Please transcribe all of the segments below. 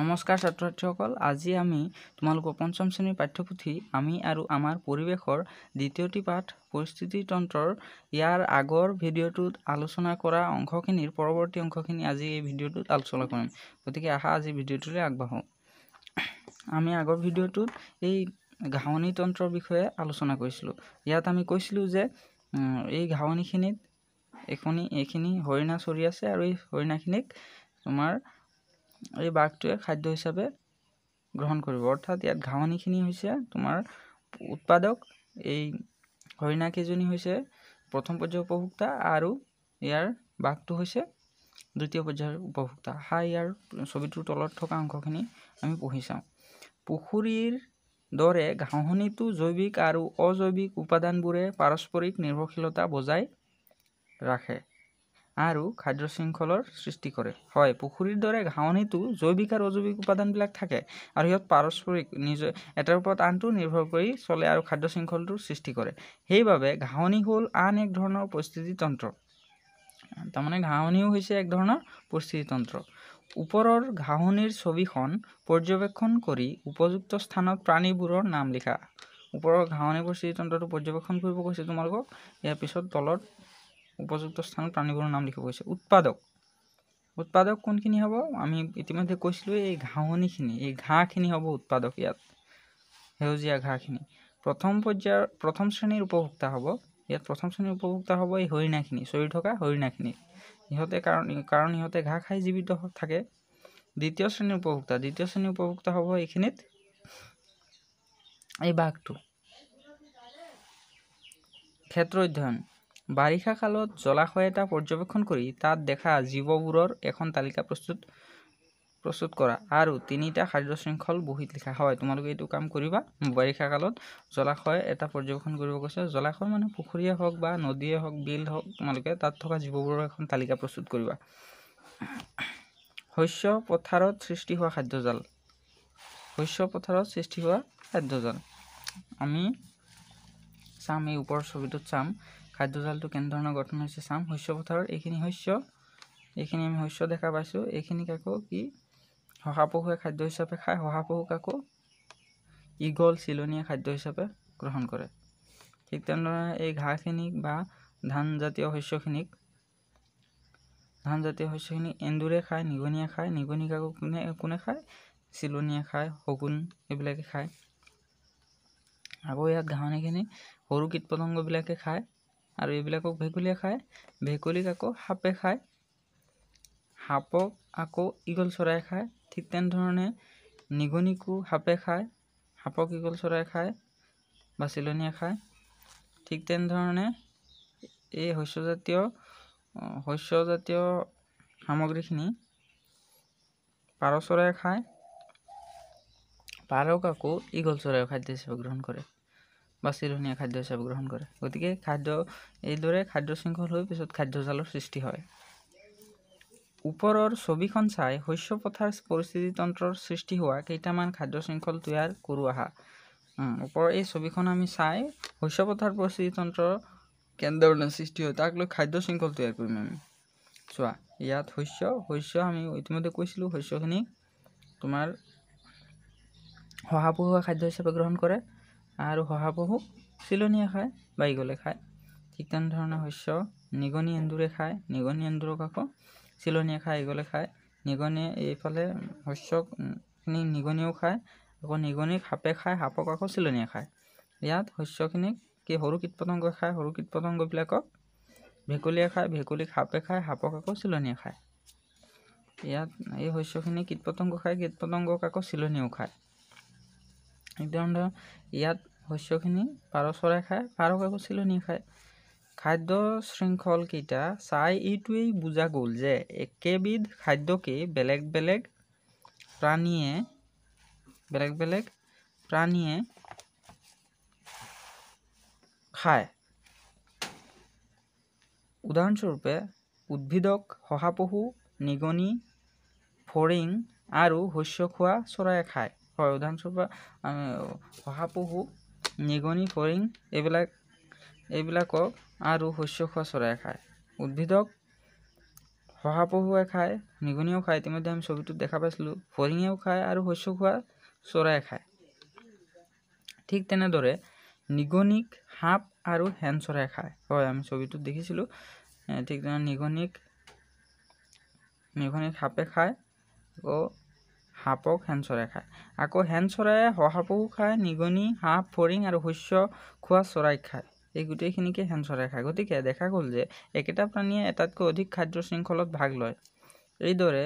নমস্কাৰ ছাত্ৰ ছাত্ৰীসকল আজি আমি তোমালোকৰ পঞ্চম শ্ৰেণীৰ পাঠ্যপুথি আমি আৰু আমাৰ পৰিৱেশৰ দ্বিতীয়টি পাঠ পৰিস্থিতি তন্ত্ৰৰ ইয়াৰ আগৰ ভিডিঅ'টোত আলোচনা কৰা অংশখিনিৰ পৰৱৰ্তী অংশখিনি আজি এই ভিডিঅ'টোত আলোচনা কৰিম গতিকে আহা আজি ভিডিঅ'টোলৈ আগবাঢ়ো আমি আগৰ ভিডিঅ'টোত এই তন্ত্ৰৰ বিষয়ে আলোচনা কৰিছিলোঁ ইয়াত আমি কৈছিলোঁ যে এই ঘাঁহনিখিনিত এখনি এইখিনি হৰিণা চৰি আছে আৰু এই হৰিণাখিনিক তোমাৰ এই বাঘটোৱে খাদ্য হিচাপে গ্ৰহণ কৰিব অৰ্থাৎ ইয়াত ঘাঁহনিখিনি হৈছে তোমাৰ উৎপাদক এই হৰিণাকেইজনী হৈছে প্ৰথম পৰ্যায়ৰ উপভোক্তা আৰু ইয়াৰ বাঘটো হৈছে দ্বিতীয় পৰ্যায়ৰ উপভোক্তা হা ইয়াৰ ছবিটোৰ তলত থকা অংশখিনি আমি পঢ়ি চাওঁ পুখুৰীৰ দৰে ঘাঁহনিটো জৈৱিক আৰু অজৈৱিক উপাদানবোৰে পাৰস্পৰিক নিৰ্ভৰশীলতা বজাই ৰাখে আৰু খাদ্য শৃংখলৰ সৃষ্টি কৰে হয় পুখুৰীৰ দৰে ঘাঁহনিতো জৈৱিক আৰু অজৈৱিক উপাদানবিলাক থাকে আৰু সিহঁত পাৰস্পৰিক নিজ এটাৰ ওপৰত আনটো নিৰ্ভৰ কৰি চলে আৰু খাদ্য শৃংখলটোৰ সৃষ্টি কৰে সেইবাবে ঘাঁহনি হ'ল আন এক ধৰণৰ পৰিস্থিতিতন্ত্ৰ তাৰমানে ঘাঁহনিও হৈছে এক ধৰণৰ পৰিস্থিতিতন্ত্ৰ ওপৰৰ ঘাঁহনিৰ ছবিখন পৰ্যবেক্ষণ কৰি উপযুক্ত স্থানত প্ৰাণীবোৰৰ নাম লিখা ওপৰৰ ঘাঁহনি পৰিস্থিতিতন্ত্ৰটো পৰ্যবেক্ষণ কৰিব কৈছে তোমালোকক ইয়াৰ পিছত তলত উপযুক্ত স্থানত প্ৰাণীবোৰৰ নাম লিখিব গৈছে উৎপাদক উৎপাদক কোনখিনি হ'ব আমি ইতিমধ্যে কৈছিলোঁ এই ঘাঁহনিখিনি এই ঘাঁহখিনি হ'ব উৎপাদক ইয়াত সেউজীয়া ঘাঁহখিনি প্ৰথম পৰ্যায়ৰ প্ৰথম শ্ৰেণীৰ উপভোক্তা হ'ব ইয়াত প্ৰথম শ্ৰেণীৰ উপভোক্তা হ'ব এই হৰিণাখিনি চৰি থকা হৰিণাখিনি সিহঁতে কাৰণ কাৰণ সিহঁতে ঘাঁহ খাই জীৱিত থাকে দ্বিতীয় শ্ৰেণীৰ উপভোক্তা দ্বিতীয় শ্ৰেণীৰ উপভোক্তা হ'ব এইখিনিত এই বাঘটো ক্ষেত্ৰ অধ্যয়ন বাৰিষা কালত জলাশয় এটা পৰ্যবেক্ষণ কৰি তাত দেখা জীৱবোৰৰ এখন তালিকা প্ৰস্তুত প্ৰস্তুত কৰা আৰু তিনিটা খাদ্য শৃংখল বহীত লিখা হয় তোমালোকে এইটো কাম কৰিবা বাৰিষা কালত জলাশয় এটা পৰ্যবেক্ষণ কৰিব কৈছে জলাশয় মানে পুখুৰীয়ে হওক বা নদীয়ে হওক বিল হওক তোমালোকে তাত থকা জীৱবোৰৰ এখন তালিকা প্ৰস্তুত কৰিবা শস্য পথাৰত সৃষ্টি হোৱা খাদ্যজাল শস্য পথাৰত সৃষ্টি হোৱা খাদ্যজাল আমি চাম এই ওপৰৰ ছবিটোত চাম খাদ্যজালটো কেনেধৰণৰ গঠন হৈছে চাম শস্য পথাৰৰ এইখিনি শস্য এইখিনি আমি শস্য দেখা পাইছোঁ এইখিনিক আকৌ কি শহাপহুৱে খাদ্য হিচাপে খায় শহাপহুক আকৌ ইগল চিলনীয়া খাদ্য হিচাপে গ্ৰহণ কৰে ঠিক তেনেদৰে এই ঘাঁহখিনিক বা ধানজাতীয় শস্যখিনিক ধানজাতীয় শস্যখিনি এন্দুৰে খায় নিগনীয়ে খায় নিগনীক আকৌ কোনে কোনে খায় চিলনীয়ে খায় শগুন এইবিলাকে খায় আকৌ ইয়াত ঘাঁহনিখিনি সৰু কীট পতংগবিলাকে খায় আৰু এইবিলাকক ভেকুলীয়ে খায় ভেকুলীক আকৌ সাপে খায় সাপক আকৌ ঈগল চৰাই খায় ঠিক তেনেধৰণে নিগনিকো সাপে খায় সাপক ঈগল চৰাই খায় বা চিলনীয়ে খায় ঠিক তেনেধৰণে এই শস্যজাতীয় শস্যজাতীয় সামগ্ৰীখিনি পাৰ চৰাই খায় পাৰক আকৌ ঈগল চৰায়ো খাদ্য হিচাপে গ্ৰহণ কৰে বা চিৰণীয়া খাদ্য হিচাপে গ্ৰহণ কৰে গতিকে খাদ্য এইদৰে খাদ্য শৃংখল হৈ পিছত খাদ্যজালৰ সৃষ্টি হয় ওপৰৰ ছবিখন চাই শস্য পথাৰ পৰিস্থিতি তন্ত্ৰৰ সৃষ্টি হোৱা কেইটামান খাদ্য শৃংখল তৈয়াৰ কৰো আহা ওপৰৰ এই ছবিখন আমি চাই শস্য পথাৰ তন্ত্ৰ কেনেধৰণে সৃষ্টি হয় তাক লৈ খাদ্য শৃংখল তৈয়াৰ কৰিম আমি চোৱা ইয়াত শস্য শস্য আমি ইতিমধ্যে কৈছিলোঁ শস্যখিনি তোমাৰ শহাপহুৱা খাদ্য হিচাপে গ্ৰহণ কৰে আৰু শহাপহু চিলনীয়ে খায় বা বাইগলে খায় ঠিক তেনেধৰণে শস্য নিগনি এন্দুৰে খায় নিগনি এন্দুৰক আকৌ চিলনীয়ে খায় আইগলে খায় নিগনিয়ে এইফালে শস্যখিনি নিগনিও খায় আকৌ নিগনিক সাপে খায় সাপক আকৌ চিলনীয়ে খায় ইয়াত শস্যখিনিক কি সৰু কীট পতংগই খায় সৰু কীট পতংগবিলাকক ভেকুলীয়ে খায় ভেকুলীক সাপে খায় সাপক আকৌ চিলনীয়ে খায় ইয়াত এই শস্যখিনি কীট পতংগ খায় কীট পতংগক আকৌ চিলনীয়েও খায় একদম ধৰক ইয়াত শস্যখিনি পাৰ চৰাই খায় পাৰ কাকো চিলনি খায় খাদ্য শৃংখলকেইটা চাই এইটোৱেই বুজা গ'ল যে একেবিধ খাদ্যকেই বেলেগ বেলেগ প্ৰাণীয়ে বেলেগ বেলেগ প্ৰাণীয়ে খায় উদাহৰণস্বৰূপে উদ্ভিদক শহাপহু নিগনি ফৰিং আৰু শস্য খোৱা চৰাই খায় হয় উদাহৰণস্বৰূপে শহাপহু নিগনি ফৰিং এইবিলাক এইবিলাকক আৰু শস্য খোৱা চৰাই খায় উদ্ভিদক শহাপহুৱে খায় নিগনিও খায় ইতিমধ্যে আমি ছবিটোত দেখা পাইছিলোঁ ফৰিঙেও খায় আৰু শস্য খোৱা চৰাই খায় ঠিক তেনেদৰে নিগনিক সাপ আৰু হেন চৰাই খায় হয় আমি ছবিটোত দেখিছিলোঁ ঠিক তেনেদৰে নিগনিক নিগনিক সাপে খায় আকৌ সাপক হেন চৰাই খায় আকৌ হেন চৰাইয়ে শহাপহু খায় নিগনি হাঁহ ফৰিং আৰু শস্য খোৱা চৰাই খায় এই গোটেইখিনিকে হেন চৰাই খায় গতিকে দেখা গ'ল যে একেটা প্ৰাণীয়ে এটাতকৈ অধিক খাদ্য শৃংখলত ভাগ লয় এইদৰে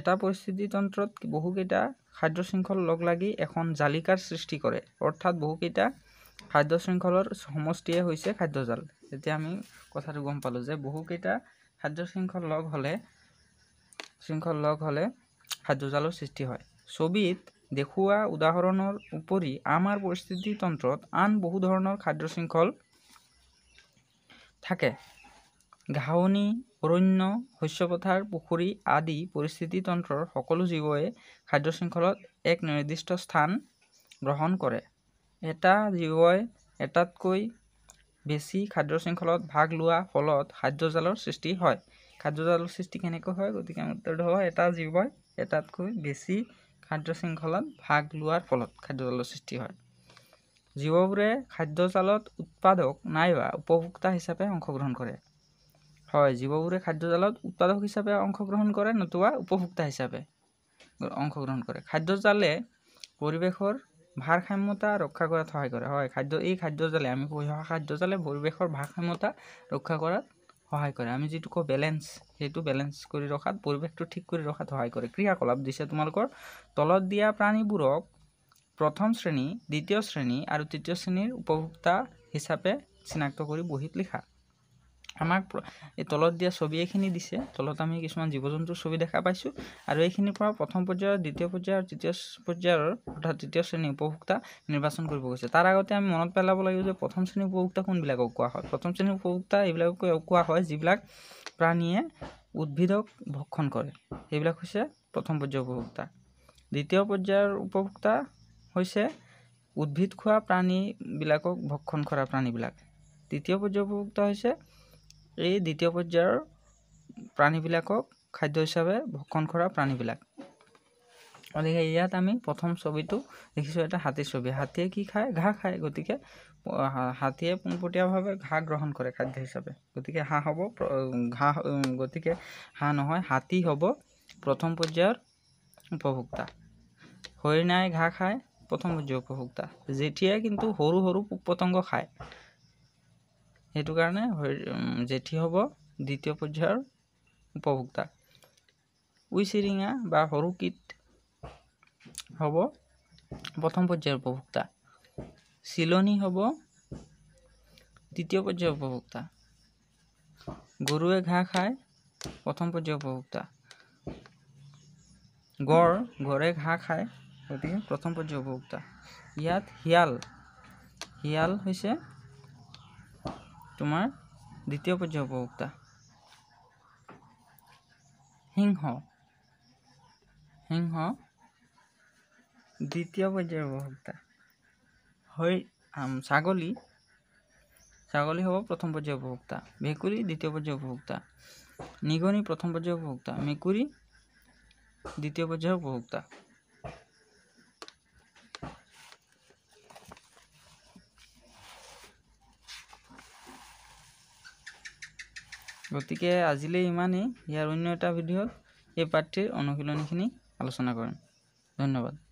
এটা পৰিস্থিতিতন্ত্ৰত বহুকেইটা খাদ্য শৃংখল লগ লাগি এখন জালিকাৰ সৃষ্টি কৰে অৰ্থাৎ বহুকেইটা খাদ্য শৃংখলৰ সমষ্টিয়ে হৈছে খাদ্যজাল এতিয়া আমি কথাটো গম পালোঁ যে বহুকেইটা খাদ্য শৃংখল লগ হ'লে শৃংখল লগ হ'লে খাদ্যজালৰ সৃষ্টি হয় ছবিত দেখুওৱা উদাহৰণৰ উপৰি আমাৰ পৰিস্থিতিতন্ত্ৰত আন বহু ধৰণৰ খাদ্য শৃংখল থাকে ঘাঁহনি অৰণ্য শস্যপথাৰ পুখুৰী আদি পৰিস্থিতিতন্ত্ৰৰ সকলো জীৱই খাদ্য শৃংখলত এক নিৰ্দিষ্ট স্থান গ্ৰহণ কৰে এটা জীৱই এটাতকৈ বেছি খাদ্য শৃংখলত ভাগ লোৱাৰ ফলত খাদ্যজালৰ সৃষ্টি হয় খাদ্যজালৰ সৃষ্টি কেনেকৈ হয় গতিকে আমি উত্তৰটো হ'ব এটা জীৱই এটাতকৈ বেছি খাদ্য শৃংখলাত ভাগ লোৱাৰ ফলত খাদ্যজালৰ সৃষ্টি হয় জীৱবোৰে খাদ্যজালত উৎপাদক নাইবা উপভোক্তা হিচাপে অংশগ্ৰহণ কৰে হয় জীৱবোৰে খাদ্যজালত উৎপাদক হিচাপে অংশগ্ৰহণ কৰে নতুবা উপভোক্তা হিচাপে অংশগ্ৰহণ কৰে খাদ্যজালে পৰিৱেশৰ ভাৰসাম্যতা ৰক্ষা কৰাত সহায় কৰে হয় খাদ্য এই খাদ্যজালে আমি পঢ়ি অহা খাদ্যজালে পৰিৱেশৰ ভাৰসাম্যতা ৰক্ষা কৰাত সহায় কৰে আমি যিটো কওঁ বেলেঞ্চ সেইটো বেলেঞ্চ কৰি ৰখাত পৰিৱেশটো ঠিক কৰি ৰখাত সহায় কৰে ক্ৰিয়াকলাপ দিছে তোমালোকৰ তলত দিয়া প্ৰাণীবোৰক প্ৰথম শ্ৰেণী দ্বিতীয় শ্ৰেণী আৰু তৃতীয় শ্ৰেণীৰ উপভোক্তা হিচাপে চিনাক্ত কৰি বহীত লিখা আমাক এই তলত দিয়া ছবি এইখিনি দিছে তলত আমি কিছুমান জীৱ জন্তুৰ ছবি দেখা পাইছোঁ আৰু এইখিনিৰ পৰা প্ৰথম পৰ্যায়ৰ দ্বিতীয় পৰ্যায় আৰু তৃতীয় পৰ্যায়ৰ অৰ্থাৎ তৃতীয় শ্ৰেণীৰ উপভোক্তা নিৰ্বাচন কৰিব গৈছে তাৰ আগতে আমি মনত পেলাব লাগিব যে প্ৰথম শ্ৰেণীৰ উপভোক্তা কোনবিলাকক কোৱা হয় প্ৰথম শ্ৰেণীৰ উপভোক্তা এইবিলাকক কোৱা হয় যিবিলাক প্ৰাণীয়ে উদ্ভিদক ভক্ষণ কৰে সেইবিলাক হৈছে প্ৰথম পৰ্যায়ৰ উপভোক্তা দ্বিতীয় পৰ্যায়ৰ উপভোক্তা হৈছে উদ্ভিদ খোৱা প্ৰাণীবিলাকক ভক্ষণ কৰা প্ৰাণীবিলাক তৃতীয় পৰ্যায়ৰ উপভোক্তা হৈছে এই দ্বিতীয় পৰ্যায়ৰ প্ৰাণীবিলাকক খাদ্য হিচাপে ভক্ষণ কৰা প্ৰাণীবিলাক গতিকে ইয়াত আমি প্ৰথম ছবিটো দেখিছোঁ এটা হাতীৰ ছবি হাতীয়ে কি খায় ঘাঁহ খায় গতিকে হাতীয়ে পোনপটীয়াভাৱে ঘাঁহ গ্ৰহণ কৰে খাদ্য হিচাপে গতিকে হাঁহ হ'ব ঘাঁহ গতিকে হাঁহ নহয় হাতী হ'ব প্ৰথম পৰ্যায়ৰ উপভোক্তা হৰিণাই ঘাঁহ খায় প্ৰথম পৰ্যায়ৰ উপভোক্তা যেতিয়াই কিন্তু সৰু সৰু পোক পতংগ খায় সেইটো কাৰণে জেঠী হ'ব দ্বিতীয় পৰ্যায়ৰ উপভোক্তা উই চিৰিঙা বা সৰু কীট হ'ব প্ৰথম পৰ্যায়ৰ উপভোক্তা চিলনী হ'ব তৃতীয় পৰ্যায়ৰ উপভোক্তা গৰুৱে ঘাঁহ খায় প্ৰথম পৰ্যায়ৰ উপভোক্তা গড় গড়ে ঘাঁহ খায় গতিকে প্ৰথম পৰ্যায়ৰ উপভোক্তা ইয়াত শিয়াল শিয়াল হৈছে তোমার দ্বিতীয় পর্যায় উপভোক্তা সিংহ সিংহ দ্বিতীয় পর্যায়ের উপভোক্তা হৈ ছাগলী ছাগলী হ'ব প্ৰথম পৰ্যায়ৰ উপভোক্তা ভেকুৰী দ্বিতীয় পৰ্যায়ৰ উপভোক্তা নিগনি প্ৰথম পৰ্যায়ৰ উপভোক্তা মেকুৰী দ্বিতীয় পৰ্যায়ৰ উপভোক্তা গতিকে আজিলৈ ইমানেই ইয়াৰ অন্য এটা ভিডিঅ'ত এই প্ৰাৰ্থীৰ অনুশীলনীখিনি আলোচনা কৰিম ধন্যবাদ